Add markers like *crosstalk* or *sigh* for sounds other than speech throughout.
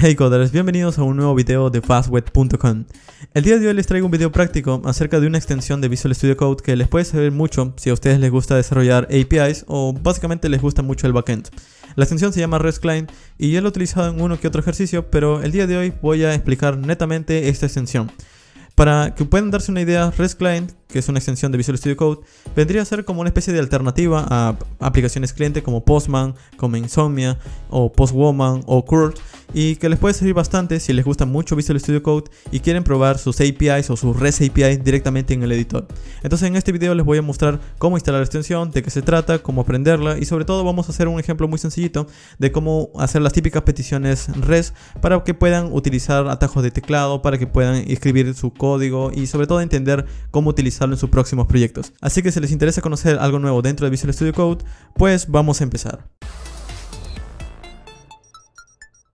Hey coders, bienvenidos a un nuevo video de fastweb.com. El día de hoy les traigo un video práctico acerca de una extensión de Visual Studio Code que les puede servir mucho si a ustedes les gusta desarrollar APIs o básicamente les gusta mucho el backend. La extensión se llama REST Client y ya lo he utilizado en uno que otro ejercicio, pero el día de hoy voy a explicar netamente esta extensión. Para que puedan darse una idea, REST Client, que es una extensión de Visual Studio Code, vendría a ser como una especie de alternativa a aplicaciones clientes como Postman, como Insomnia o Postwoman o curl y que les puede servir bastante si les gusta mucho Visual Studio Code y quieren probar sus APIs o sus REST APIs directamente en el editor. Entonces en este video les voy a mostrar cómo instalar la extensión, de qué se trata, cómo aprenderla y sobre todo vamos a hacer un ejemplo muy sencillito de cómo hacer las típicas peticiones REST para que puedan utilizar atajos de teclado, para que puedan escribir su código y sobre todo entender cómo utilizarlo en sus próximos proyectos. Así que si les interesa conocer algo nuevo dentro de Visual Studio Code, pues vamos a empezar.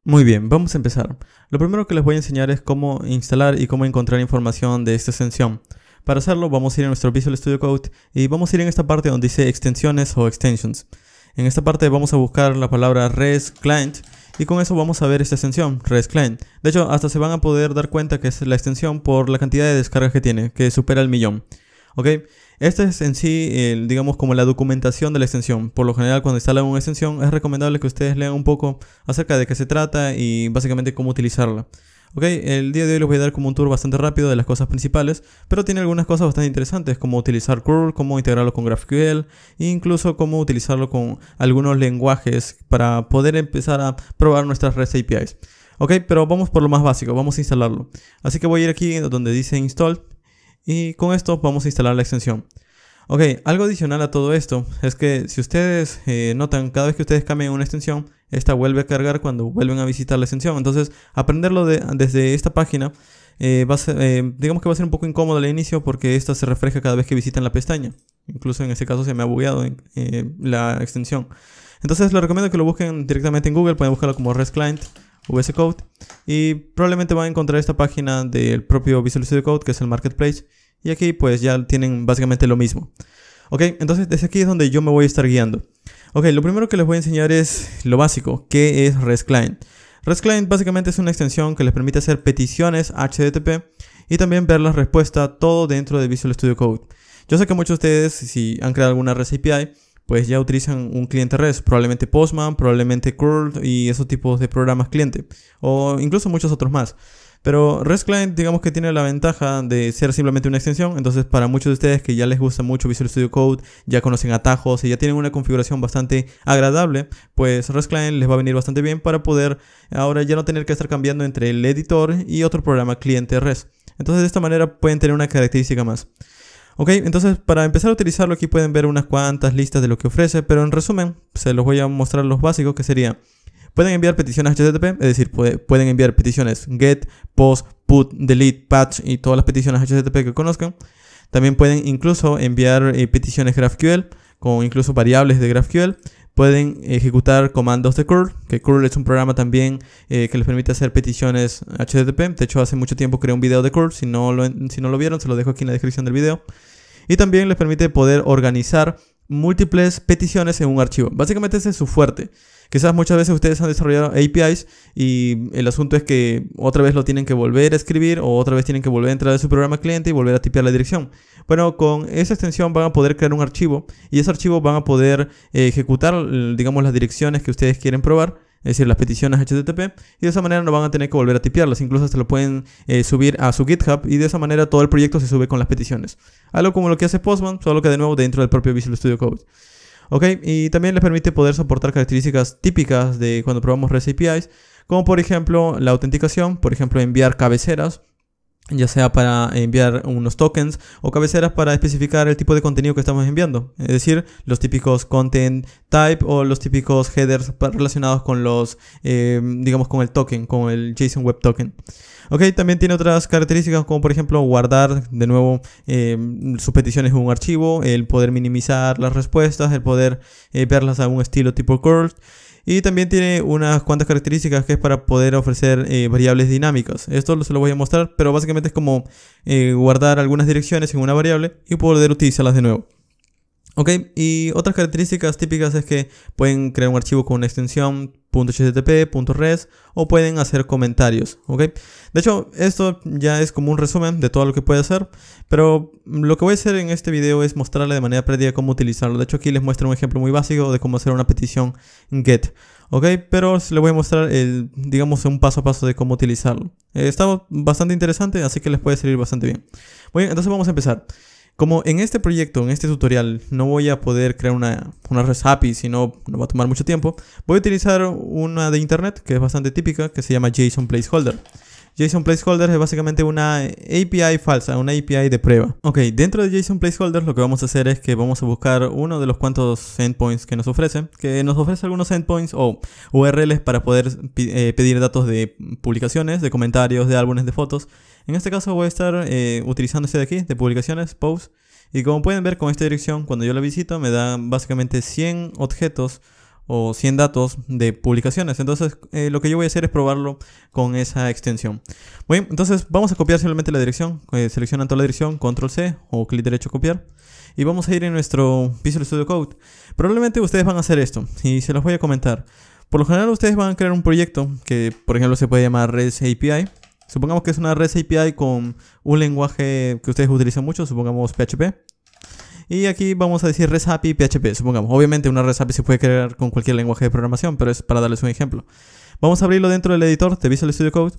Muy bien, vamos a empezar. Lo primero que les voy a enseñar es cómo instalar y cómo encontrar información de esta extensión. Para hacerlo vamos a ir a nuestro Visual Studio Code y vamos a ir en esta parte donde dice extensiones o extensions. En esta parte vamos a buscar la palabra resclient client y con eso vamos a ver esta extensión, resclient client. De hecho, hasta se van a poder dar cuenta que es la extensión por la cantidad de descargas que tiene, que supera el millón. ¿Ok? Esta es en sí, digamos, como la documentación de la extensión. Por lo general, cuando instalan una extensión, es recomendable que ustedes lean un poco acerca de qué se trata y básicamente cómo utilizarla. Ok, el día de hoy les voy a dar como un tour bastante rápido de las cosas principales, pero tiene algunas cosas bastante interesantes, como utilizar curl, cómo integrarlo con GraphQL, e incluso cómo utilizarlo con algunos lenguajes para poder empezar a probar nuestras REST APIs. Ok, pero vamos por lo más básico, vamos a instalarlo. Así que voy a ir aquí donde dice install y con esto vamos a instalar la extensión. Ok, algo adicional a todo esto es que si ustedes eh, notan, cada vez que ustedes cambian una extensión, esta vuelve a cargar cuando vuelven a visitar la extensión. Entonces, aprenderlo desde esta página, eh, eh, digamos que va a ser un poco incómodo al inicio porque esta se refleja cada vez que visitan la pestaña. Incluso en este caso se me ha bugueado la extensión. Entonces, les recomiendo que lo busquen directamente en Google, pueden buscarlo como REST Client. VS Code y probablemente van a encontrar esta página del propio Visual Studio Code que es el marketplace y aquí pues ya tienen básicamente lo mismo. Ok, entonces desde aquí es donde yo me voy a estar guiando. Ok, lo primero que les voy a enseñar es lo básico, que es REST Client. REST Client básicamente es una extensión que les permite hacer peticiones HTTP y también ver la respuesta todo dentro de Visual Studio Code. Yo sé que muchos de ustedes, si han creado alguna REST API, pues ya utilizan un cliente REST, probablemente Postman, probablemente curl y esos tipos de programas cliente, o incluso muchos otros más. Pero ResClient, digamos que tiene la ventaja de ser simplemente una extensión, entonces para muchos de ustedes que ya les gusta mucho Visual Studio Code, ya conocen atajos y ya tienen una configuración bastante agradable, pues ResClient les va a venir bastante bien para poder ahora ya no tener que estar cambiando entre el editor y otro programa cliente Res. Entonces de esta manera pueden tener una característica más. Ok, entonces para empezar a utilizarlo aquí pueden ver unas cuantas listas de lo que ofrece, pero en resumen se los voy a mostrar los básicos que sería Pueden enviar peticiones HTTP, es decir, pueden enviar peticiones GET, POST, PUT, DELETE, PATCH y todas las peticiones HTTP que conozcan. También pueden incluso enviar eh, peticiones GraphQL con incluso variables de GraphQL. Pueden ejecutar comandos de curl, que curl es un programa también eh, que les permite hacer peticiones HTTP. De hecho, hace mucho tiempo creé un video de curl, si no, lo, si no lo vieron, se lo dejo aquí en la descripción del video. Y también les permite poder organizar múltiples peticiones en un archivo. Básicamente ese es su fuerte. Quizás muchas veces ustedes han desarrollado APIs y el asunto es que otra vez lo tienen que volver a escribir o otra vez tienen que volver a entrar en su programa cliente y volver a tipear la dirección. Bueno, con esa extensión van a poder crear un archivo y ese archivo van a poder eh, ejecutar, digamos, las direcciones que ustedes quieren probar es decir, las peticiones HTTP, y de esa manera no van a tener que volver a tipearlas, incluso se lo pueden eh, subir a su GitHub y de esa manera todo el proyecto se sube con las peticiones. Algo como lo que hace Postman, solo que de nuevo dentro del propio Visual Studio Code. ¿ok? Y también les permite poder soportar características típicas de cuando probamos REST APIs, como por ejemplo la autenticación, por ejemplo enviar cabeceras, ya sea para enviar unos tokens o cabeceras para especificar el tipo de contenido que estamos enviando, es decir, los típicos content type o los típicos headers relacionados con los, eh, digamos, con el token, con el JSON Web Token. Ok, también tiene otras características como por ejemplo guardar de nuevo eh, sus peticiones en un archivo, el poder minimizar las respuestas, el poder eh, verlas a un estilo tipo curl y también tiene unas cuantas características que es para poder ofrecer eh, variables dinámicas. Esto se lo voy a mostrar, pero básicamente es como eh, guardar algunas direcciones en una variable y poder utilizarlas de nuevo. Ok, y otras características típicas es que pueden crear un archivo con una extensión .http, .res o pueden hacer comentarios, ¿ok? De hecho, esto ya es como un resumen de todo lo que puede hacer, pero lo que voy a hacer en este video es mostrarle de manera práctica cómo utilizarlo. De hecho, aquí les muestro un ejemplo muy básico de cómo hacer una petición GET, ¿ok? Pero les voy a mostrar, el, digamos, un paso a paso de cómo utilizarlo. Eh, está bastante interesante, así que les puede servir bastante bien. Muy bien, entonces vamos a empezar. Como en este proyecto, en este tutorial, no voy a poder crear una, una REST API, sino no va a tomar mucho tiempo, voy a utilizar una de internet que es bastante típica, que se llama JSON Placeholder. JSON Placeholder es básicamente una API falsa, una API de prueba. Ok, dentro de JSON Placeholder lo que vamos a hacer es que vamos a buscar uno de los cuantos endpoints que nos ofrece, que nos ofrece algunos endpoints o URLs para poder eh, pedir datos de publicaciones, de comentarios, de álbumes, de fotos. En este caso voy a estar eh, utilizando este de aquí, de publicaciones, post Y como pueden ver con esta dirección, cuando yo la visito me da básicamente 100 objetos o 100 datos de publicaciones. Entonces, eh, lo que yo voy a hacer es probarlo con esa extensión. entonces vamos a copiar simplemente la dirección. Eh, seleccionan toda la dirección, control C o clic derecho copiar. Y vamos a ir en nuestro Visual Studio Code. Probablemente ustedes van a hacer esto y se los voy a comentar. Por lo general ustedes van a crear un proyecto que por ejemplo se puede llamar REST API. Supongamos que es una REST API con un lenguaje que ustedes utilizan mucho, supongamos PHP. Y aquí vamos a decir resapi PHP, supongamos. Obviamente una resapi se puede crear con cualquier lenguaje de programación, pero es para darles un ejemplo. Vamos a abrirlo dentro del editor de Visual Studio Code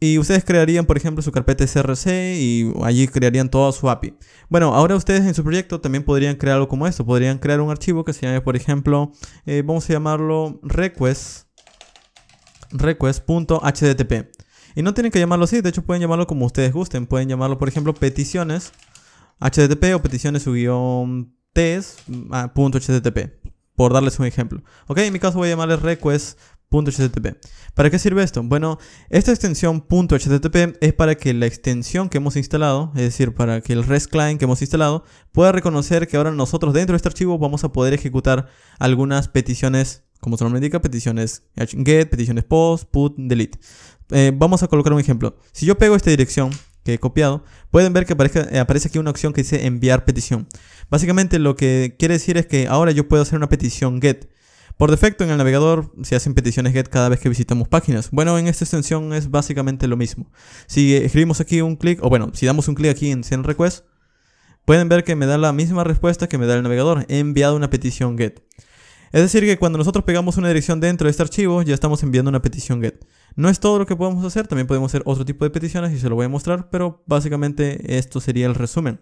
y ustedes crearían, por ejemplo, su carpeta SRC y allí crearían toda su API. Bueno, ahora ustedes en su proyecto también podrían crearlo como esto. Podrían crear un archivo que se llame, por ejemplo, eh, vamos a llamarlo request request.http. Y no tienen que llamarlo así, de hecho pueden llamarlo como ustedes gusten. Pueden llamarlo, por ejemplo, peticiones HTTP o peticiones su guión HTTP ah, por darles un ejemplo. Ok, en mi caso voy a llamarle request.http. ¿Para qué sirve esto? Bueno, esta extensión .http es para que la extensión que hemos instalado, es decir, para que el REST client que hemos instalado, pueda reconocer que ahora nosotros dentro de este archivo vamos a poder ejecutar algunas peticiones, como su nombre indica, peticiones get, peticiones post, put, delete. Eh, vamos a colocar un ejemplo. Si yo pego esta dirección que he copiado, pueden ver que eh, aparece aquí una opción que dice enviar petición. Básicamente lo que quiere decir es que ahora yo puedo hacer una petición GET. Por defecto en el navegador se hacen peticiones GET cada vez que visitamos páginas. Bueno, en esta extensión es básicamente lo mismo. Si escribimos aquí un clic, o bueno, si damos un clic aquí en Send Request, pueden ver que me da la misma respuesta que me da el navegador. He enviado una petición GET. Es decir, que cuando nosotros pegamos una dirección dentro de este archivo, ya estamos enviando una petición GET. No es todo lo que podemos hacer, también podemos hacer otro tipo de peticiones y se lo voy a mostrar, pero básicamente esto sería el resumen.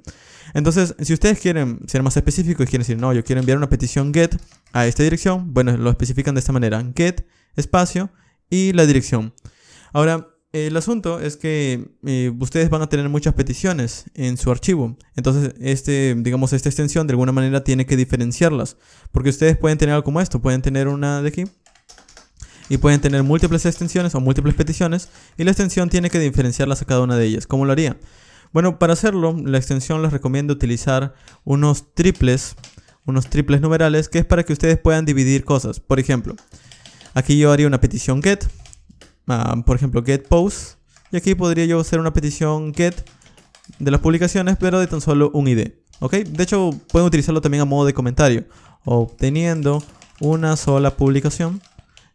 Entonces, si ustedes quieren ser más específicos y quieren decir, no, yo quiero enviar una petición GET a esta dirección, bueno, lo especifican de esta manera, GET, espacio y la dirección. Ahora, el asunto es que eh, ustedes van a tener muchas peticiones en su archivo. Entonces, este, digamos, esta extensión de alguna manera tiene que diferenciarlas. Porque ustedes pueden tener algo como esto. Pueden tener una de aquí. Y pueden tener múltiples extensiones o múltiples peticiones. Y la extensión tiene que diferenciarlas a cada una de ellas. ¿Cómo lo haría? Bueno, para hacerlo, la extensión les recomiendo utilizar unos triples. Unos triples numerales. Que es para que ustedes puedan dividir cosas. Por ejemplo, aquí yo haría una petición get Ah, por ejemplo, get post. Y aquí podría yo hacer una petición get de las publicaciones, pero de tan solo un ID. ¿Ok? De hecho, pueden utilizarlo también a modo de comentario, obteniendo una sola publicación.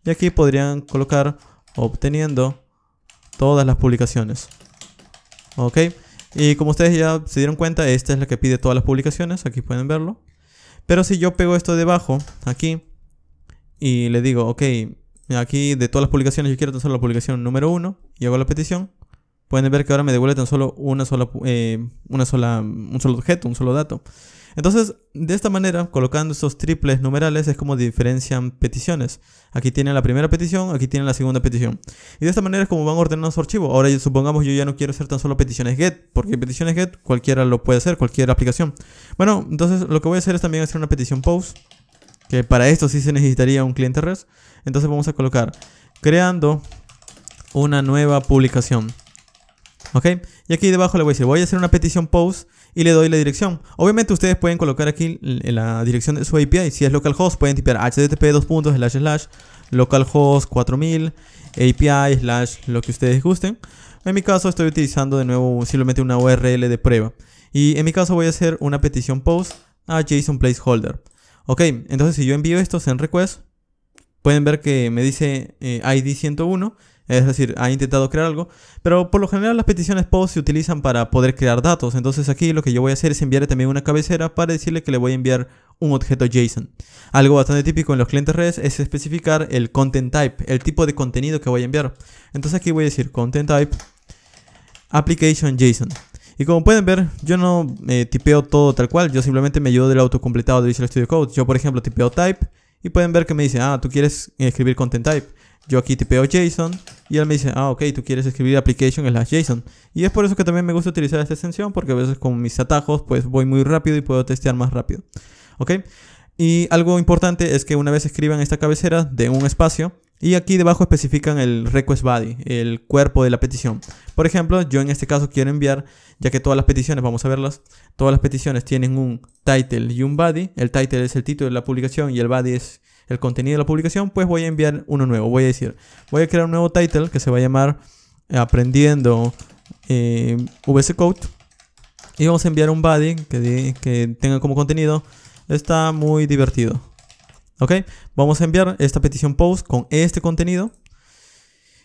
Y aquí podrían colocar obteniendo todas las publicaciones. ¿Ok? Y como ustedes ya se dieron cuenta, esta es la que pide todas las publicaciones. Aquí pueden verlo. Pero si yo pego esto debajo, aquí, y le digo, ok, Aquí de todas las publicaciones yo quiero tan solo la publicación número 1 y hago la petición. Pueden ver que ahora me devuelve tan solo una sola, eh, una sola, un solo objeto, un solo dato. Entonces, de esta manera, colocando estos triples numerales es como diferencian peticiones. Aquí tienen la primera petición, aquí tienen la segunda petición. Y de esta manera es como van ordenando su archivo. Ahora supongamos yo ya no quiero hacer tan solo peticiones get, porque peticiones get cualquiera lo puede hacer, cualquier aplicación. Bueno, entonces lo que voy a hacer es también hacer una petición post que para esto sí se necesitaría un cliente REST Entonces vamos a colocar creando una nueva publicación. ¿Ok? Y aquí debajo le voy a decir, voy a hacer una petición post y le doy la dirección. Obviamente ustedes pueden colocar aquí eh, la dirección de su API. Si es localhost pueden tipar http dos puntos localhost 4000 API slash lo que ustedes gusten. En mi caso estoy utilizando de nuevo simplemente una URL de prueba. Y en mi caso voy a hacer una petición post a JSON placeholder. Ok, entonces si yo envío estos en request, pueden ver que me dice eh, ID 101, es decir, ha intentado crear algo, pero por lo general las peticiones POST se utilizan para poder crear datos, entonces aquí lo que yo voy a hacer es enviarle también una cabecera para decirle que le voy a enviar un objeto JSON. Algo bastante típico en los clientes redes es especificar el content type, el tipo de contenido que voy a enviar. Entonces aquí voy a decir content type application JSON. Y como pueden ver, yo no eh, tipeo todo tal cual, yo simplemente me ayudo del autocompletado de Visual Studio Code. Yo, por ejemplo, tipeo type y pueden ver que me dice, ah, tú quieres escribir content type. Yo aquí tipeo JSON y él me dice, ah, ok, tú quieres escribir application slash JSON. Y es por eso que también me gusta utilizar esta extensión, porque a veces con mis atajos pues voy muy rápido y puedo testear más rápido. ¿Ok? Y algo importante es que una vez escriban esta cabecera, de un espacio y aquí debajo especifican el request body, el cuerpo de la petición. Por ejemplo, yo en este caso quiero enviar, ya que todas las peticiones, vamos a verlas, todas las peticiones tienen un title y un body. El title es el título de la publicación y el body es el contenido de la publicación, pues voy a enviar uno nuevo. Voy a decir, voy a crear un nuevo title que se va a llamar Aprendiendo eh, VS Code. Y vamos a enviar un body que, que tenga como contenido, está muy divertido. ¿Ok? Vamos a enviar esta petición post con este contenido.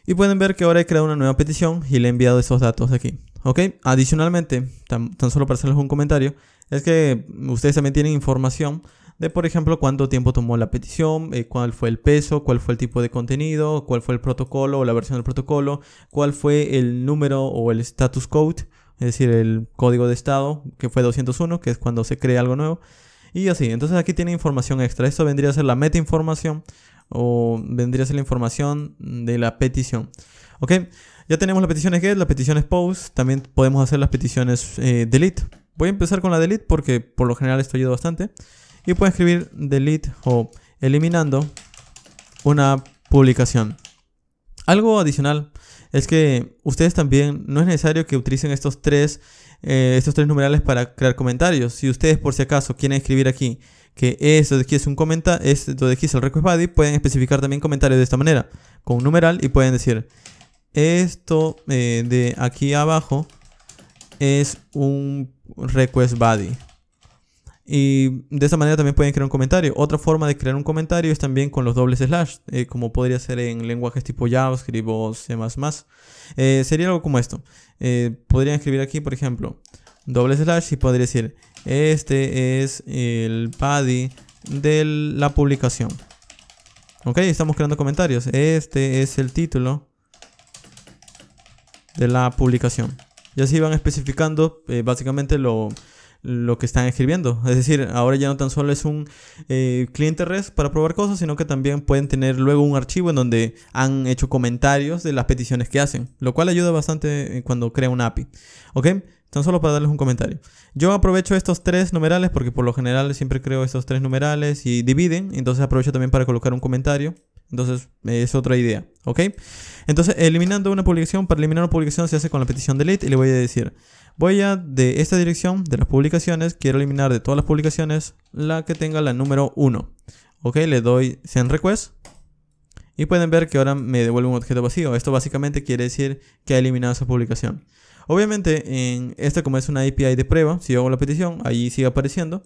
Y pueden ver que ahora he creado una nueva petición y le he enviado esos datos aquí. ¿Ok? Adicionalmente, tan, solo para hacerles un comentario, es que ustedes también tienen información de, por ejemplo, cuánto tiempo tomó la petición, eh, cuál fue el peso, cuál fue el tipo de contenido, cuál fue el protocolo o la versión del protocolo, cuál fue el número o el status code, es decir, el código de estado, que fue 201, que es cuando se crea algo nuevo. Y así, entonces aquí tiene información extra. Esto vendría a ser la meta información o vendría a ser la información de la petición. ¿Ok? Ya tenemos las peticiones get, las peticiones post, también podemos hacer las peticiones eh, delete. Voy a empezar con la delete porque por lo general esto ayuda bastante. Y puedo escribir delete o eliminando una publicación. Algo adicional es que ustedes también no es necesario que utilicen estos tres, eh, estos tres numerales para crear comentarios. Si ustedes por si acaso quieren escribir aquí que esto de aquí es un comentario, esto de aquí es el request body, pueden especificar también comentarios de esta manera, con un numeral y pueden decir esto eh, de aquí abajo es un request body. Y de esa manera también pueden crear un comentario. Otra forma de crear un comentario es también con los dobles slash, eh, como podría ser en lenguajes tipo JavaScript o C++. Eh, sería algo como esto. Eh, podrían escribir aquí, por ejemplo, doble slash y podría decir, este es el paddy de la publicación. Ok, estamos creando comentarios. Este es el título de la publicación. Y así van especificando básicamente lo, lo que están escribiendo. Es decir, ahora ya no tan solo es un eh, cliente REST para probar cosas, sino que también pueden tener luego un archivo en donde han hecho comentarios de las peticiones que hacen, lo cual ayuda bastante eh, cuando crea una API. ¿Ok? Tan solo para darles un comentario. Yo aprovecho estos tres numerales porque por lo general siempre creo estos tres numerales y dividen. Entonces aprovecho también para colocar un comentario. Entonces eh, es otra idea. ¿Ok? Entonces eliminando una publicación, para eliminar una publicación se hace con la petición delete y le voy a decir Voy a, de esta dirección, de las publicaciones, quiero eliminar de todas las publicaciones la que tenga la número 1. Ok, le doy send request. Y pueden ver que ahora me devuelve un objeto vacío. Esto básicamente quiere decir que ha eliminado esa publicación. Obviamente, en esta como es una API de prueba, si yo hago la petición, ahí sigue apareciendo.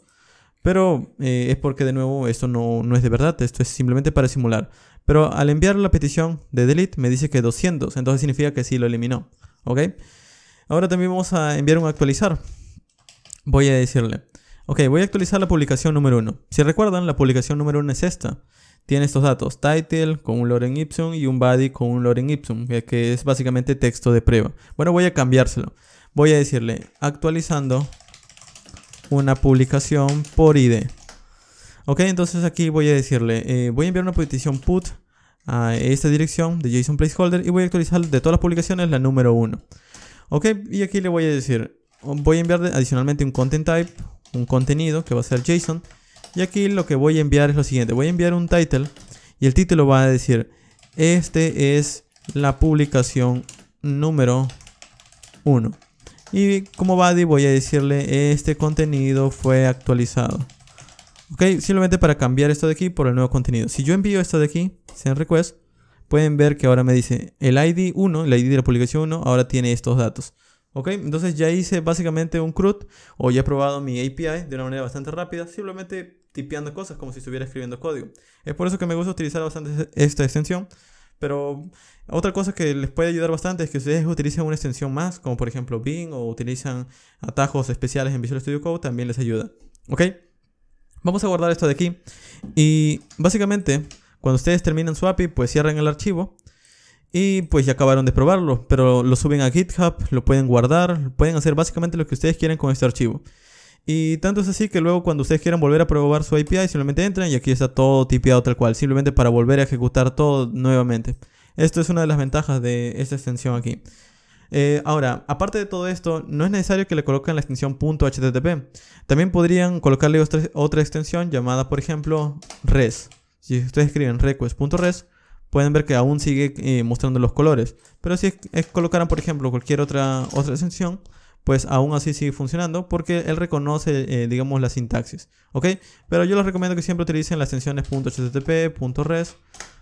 Pero eh, es porque de nuevo esto no, no, es de verdad, esto es simplemente para simular. Pero al enviar la petición de delete me dice que 200, entonces significa que sí lo eliminó. ¿Ok? Ahora también vamos a enviar un actualizar. Voy a decirle, ok, voy a actualizar la publicación número 1. Si recuerdan, la publicación número 1 es esta. Tiene estos datos, title con un lorem ipsum y un body con un en ipsum, que es básicamente texto de prueba. Bueno, voy a cambiárselo. Voy a decirle, actualizando una publicación por ID. Ok, entonces aquí voy a decirle, eh, voy a enviar una petición put a esta dirección de JSON placeholder y voy a actualizar de todas las publicaciones la número 1. Ok, y aquí le voy a decir, voy a enviar adicionalmente un content type, un contenido que va a ser JSON. Y aquí lo que voy a enviar es lo siguiente, voy a enviar un title y el título va a decir, este es la publicación número 1. Y como body voy a decirle, este contenido fue actualizado. Ok, simplemente para cambiar esto de aquí por el nuevo contenido. Si yo envío esto de aquí, send request, pueden ver que ahora me dice el ID 1, el ID de la publicación 1, ahora tiene estos datos. ¿Ok? Entonces ya hice básicamente un CRUD o ya he probado mi API de una manera bastante rápida, simplemente tipeando cosas como si estuviera escribiendo código. Es por eso que me gusta utilizar bastante esta extensión. Pero otra cosa que les puede ayudar bastante es que ustedes utilicen una extensión más, como por ejemplo Bing, o utilizan atajos especiales en Visual Studio Code, también les ayuda. ¿Ok? Vamos a guardar esto de aquí. Y básicamente cuando ustedes terminan su API, pues cierran el archivo y pues ya acabaron de probarlo, pero lo suben a GitHub, lo pueden guardar, pueden hacer básicamente lo que ustedes quieren con este archivo. Y tanto es así que luego cuando ustedes quieran volver a probar su API, simplemente entran y aquí está todo tipeado tal cual, simplemente para volver a ejecutar todo nuevamente. Esto es una de las ventajas de esta extensión aquí. Eh, ahora, aparte de todo esto, no es necesario que le coloquen la extensión .http. También podrían colocarle otra extensión llamada, por ejemplo, res. Si ustedes escriben request.res, pueden ver que aún sigue eh, mostrando los colores. Pero si colocaran, por ejemplo, cualquier otra, otra extensión, pues aún así sigue funcionando porque él reconoce, eh, digamos, la sintaxis. ¿Ok? Pero yo les recomiendo que siempre utilicen las extensiones .http, .res,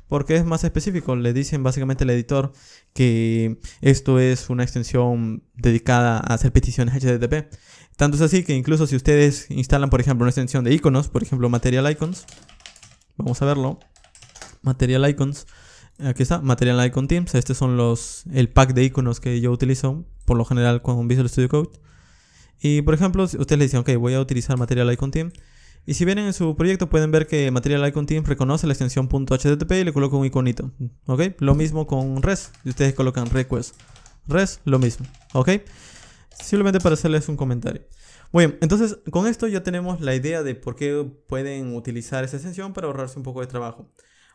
porque es más específico. Le dicen básicamente al editor que esto es una extensión dedicada a hacer peticiones HTTP. Tanto es así que incluso si ustedes instalan, por ejemplo, una extensión de iconos, por ejemplo, Material Icons, Vamos a verlo. Material Icons. Aquí está, Material Icon Teams. Este son los el pack de iconos que yo utilizo por lo general con Visual Studio Code. Y por ejemplo, ustedes le dicen, ok, voy a utilizar Material Icon Team. Y si vienen en su proyecto pueden ver que Material Icon Team reconoce la extensión .http y le coloca un iconito. ¿Ok? Lo mismo con res. Y ustedes colocan request. res, lo mismo. ¿Ok? Simplemente para hacerles un comentario. Bueno, entonces con esto ya tenemos la idea de por qué pueden utilizar esa extensión para ahorrarse un poco de trabajo.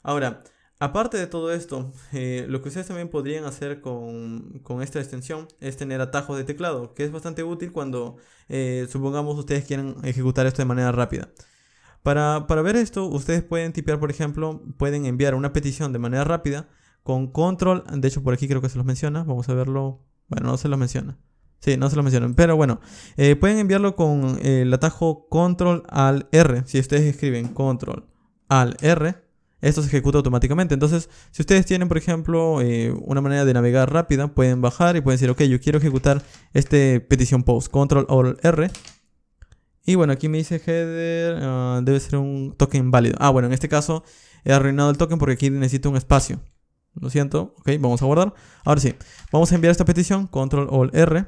Ahora, aparte de todo esto, eh, lo que ustedes también podrían hacer con, esta extensión es tener atajos de teclado, que es bastante útil cuando, eh, supongamos, ustedes quieran ejecutar esto de manera rápida. Para, para ver esto, ustedes pueden tipear, por ejemplo, pueden enviar una petición de manera rápida con control, de hecho por aquí creo que se los menciona, vamos a verlo, bueno, no se los menciona. Sí, no se lo mencionan. Pero bueno, eh, pueden enviarlo con eh, el atajo control al R. Si ustedes escriben control al R, esto se ejecuta automáticamente. Entonces, si ustedes tienen, por ejemplo, eh, una manera de navegar rápida, pueden bajar y pueden decir, ok, yo quiero ejecutar este petición post, control al R. Y bueno, aquí me dice header, ah, debe ser un token válido. Ah, bueno, en este caso he arruinado el token porque aquí necesito un espacio. Lo siento. Ok, vamos a guardar. Ahora sí, vamos a enviar esta petición. Control R.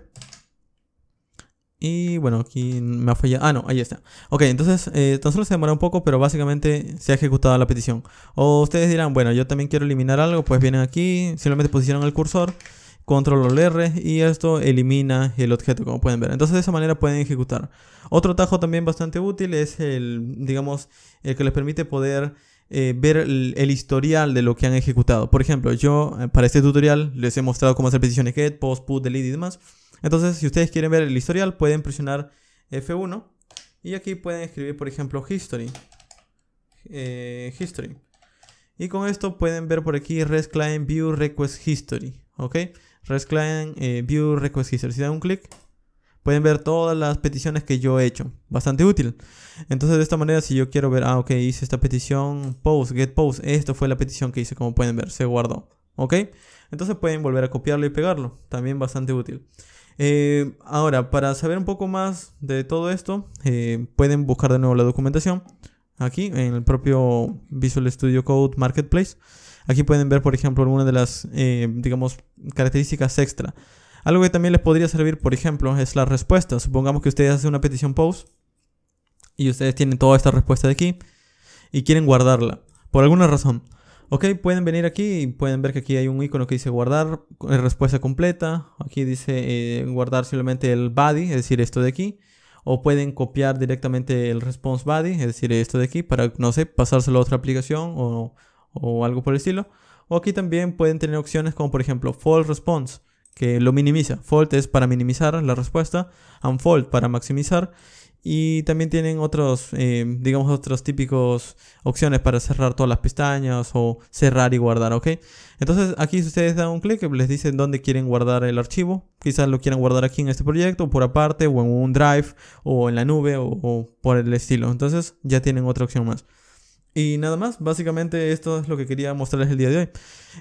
Y bueno, aquí me ha fallado. Ah, no, ahí está. Ok, entonces eh, tan solo se demora un poco, pero básicamente se ha ejecutado la petición. O ustedes dirán, bueno, yo también quiero eliminar algo, pues vienen aquí, simplemente posicionan el cursor, control R y esto elimina el objeto, como pueden ver. Entonces de esa manera pueden ejecutar. Otro tajo también bastante útil es el, digamos, el que les permite poder eh, ver el, historial de lo que han ejecutado. Por ejemplo, yo eh, para este tutorial les he mostrado cómo hacer peticiones get, post, put, delete y demás. Entonces, si ustedes quieren ver el historial, pueden presionar F1 y aquí pueden escribir, por ejemplo, history. Eh, history. Y con esto pueden ver por aquí REST Client View Request History. ¿Ok? REST Client View Request History. Si dan un clic, pueden ver todas las peticiones que yo he hecho. Bastante útil. Entonces, de esta manera, si yo quiero ver, ah, ok, hice esta petición, post, get post, esto fue la petición que hice, como pueden ver, se guardó. ¿Ok? Entonces pueden volver a copiarlo y pegarlo. También bastante útil. Eh, ahora, para saber un poco más de todo esto, eh, pueden buscar de nuevo la documentación. Aquí, en el propio Visual Studio Code Marketplace. Aquí pueden ver, por ejemplo, algunas de las, eh, digamos, características extra. Algo que también les podría servir, por ejemplo, es la respuesta. Supongamos que ustedes hacen una petición post y ustedes tienen toda esta respuesta de aquí y quieren guardarla por alguna razón. Ok, pueden venir aquí y pueden ver que aquí hay un icono que dice guardar eh, respuesta completa. Aquí dice eh, guardar simplemente el body, es decir, esto de aquí. O pueden copiar directamente el response body, es decir, esto de aquí, para, no sé, pasárselo a otra aplicación o, o algo por el estilo. O aquí también pueden tener opciones como, por ejemplo, false response que lo minimiza. Fold es para minimizar la respuesta, unfold para maximizar y también tienen otros, em, digamos, otros típicos opciones para cerrar todas las pestañas o cerrar y guardar, ¿ok? Entonces aquí si ustedes dan un clic, les dicen dónde quieren guardar el archivo. Quizás lo quieran guardar aquí en este proyecto, por aparte, o en un drive, o en la nube, o por el estilo. Entonces ya tienen otra opción más. Y nada más, básicamente esto es lo que quería mostrarles el día de hoy.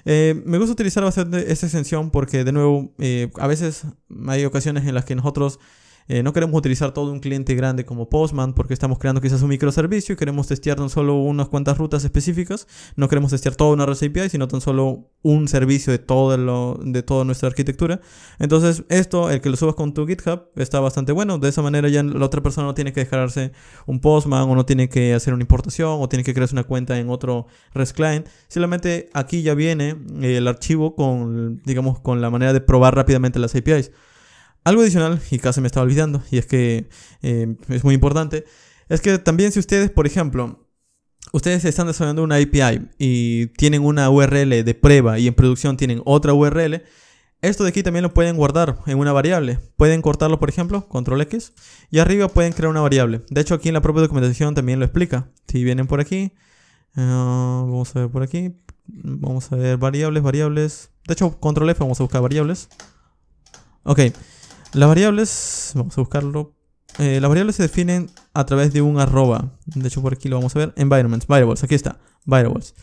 Eh, me gusta utilizar bastante esta extensión porque de nuevo, eh, a veces hay ocasiones en las que nosotros eh, no queremos utilizar todo un cliente grande como Postman porque estamos creando quizás un microservicio y queremos testear no solo unas cuantas rutas específicas, no queremos testear toda una REST API, sino tan solo un servicio de, todo de toda nuestra arquitectura. Entonces esto, el que lo subas con tu GitHub, está bastante bueno. De esa manera ya la otra persona no tiene que dejarse un Postman o no tiene que hacer una importación o tiene que crearse una cuenta en otro REST client. Simplemente aquí ya viene el archivo con, digamos, con la manera de probar rápidamente las APIs. Algo adicional, y casi me estaba olvidando, y es que eh, es muy importante, es que también si ustedes, por ejemplo, ustedes están desarrollando una API y tienen una URL de prueba y en producción tienen otra URL, esto de aquí también lo pueden guardar en una variable. Pueden cortarlo, por ejemplo, control X, y arriba pueden crear una variable. De hecho, aquí en la propia documentación también lo explica. Si vienen por aquí, eh, vamos a ver por aquí, vamos a ver variables, variables. De hecho, control F, vamos a buscar variables. Ok. Las variables, vamos a buscarlo. Eh, las variables se definen a través de un arroba. De hecho, por aquí lo vamos a ver. Environments, variables, aquí está, variables.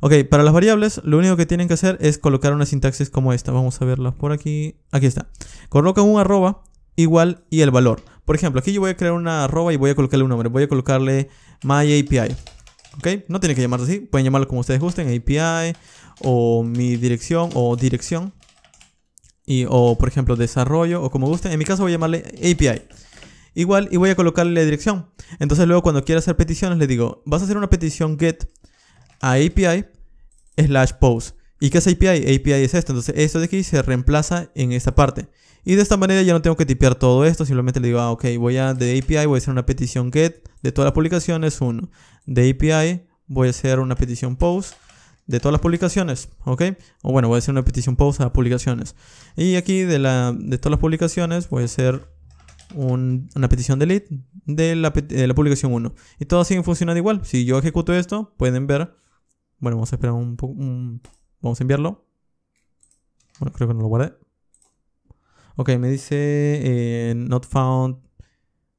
Ok, para las variables, lo único que tienen que hacer es colocar una sintaxis como esta. Vamos a verla por aquí. Aquí está. Colocan un arroba igual y el valor. Por ejemplo, aquí yo voy a crear una arroba y voy a colocarle un nombre. Voy a colocarle myAPI. ¿Ok? No tiene que llamarse así. Pueden llamarlo como ustedes gusten. API o mi dirección o dirección o, por ejemplo, desarrollo, o como guste. En mi caso voy a llamarle API. Igual, y voy a colocarle la dirección. Entonces luego cuando quiera hacer peticiones, le digo, vas a hacer una petición get a API slash post. ¿Y que es API? API es esto. Entonces esto de aquí se reemplaza en esta parte. Y de esta manera ya no tengo que tipear todo esto. Simplemente le digo, ah, ok, voy a de API, voy a hacer una petición get de todas las publicaciones, uno. De API voy a hacer una petición post de todas las publicaciones, ¿ok? O bueno, voy a hacer una petición pausa a publicaciones. Y aquí de, la, de todas las publicaciones voy a hacer una petición delete de la, eh, publicación 1. Y todo sigue funcionando igual. Si yo ejecuto esto, pueden ver. Bueno, vamos a esperar un poco. Vamos a enviarlo. Bueno, creo que no lo guardé. Ok, me dice eh, not found.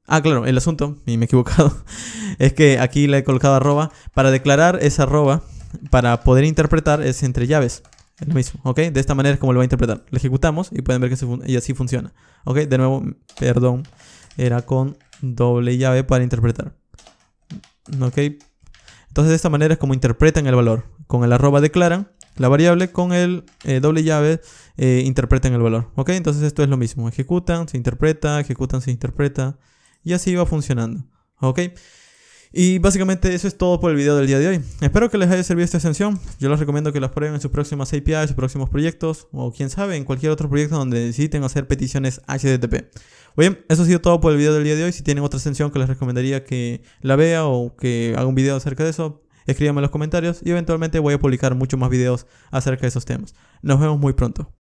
Ah, claro, el asunto, y me he equivocado, *laughs* es que aquí le he colocado arroba. Para declarar esa arroba, para poder interpretar es entre llaves. Es lo mismo, ¿ok? De esta manera es como lo va a interpretar. Lo ejecutamos y pueden ver que así funciona. ¿Ok? De nuevo, perdón, era con doble llave para interpretar. ¿Ok? Entonces de esta manera es como interpretan el valor. Con el arroba declaran la variable, con el eh, doble llave eh, interpretan el valor. ¿Ok? Entonces esto es lo mismo. Ejecutan, se interpreta, ejecutan, se interpreta. Y así va funcionando. ¿Ok? Y básicamente eso es todo por el video del día de hoy. Espero que les haya servido esta extensión. Yo les recomiendo que las prueben en sus próximas APIs, sus próximos proyectos o quién sabe, en cualquier otro proyecto donde necesiten hacer peticiones HTTP. Bien, eso ha sido todo por el video del día de hoy. Si tienen otra extensión que les recomendaría que la vea o que haga un video acerca de eso, escríbanme en los comentarios y eventualmente voy a publicar muchos más videos acerca de esos temas. Nos vemos muy pronto.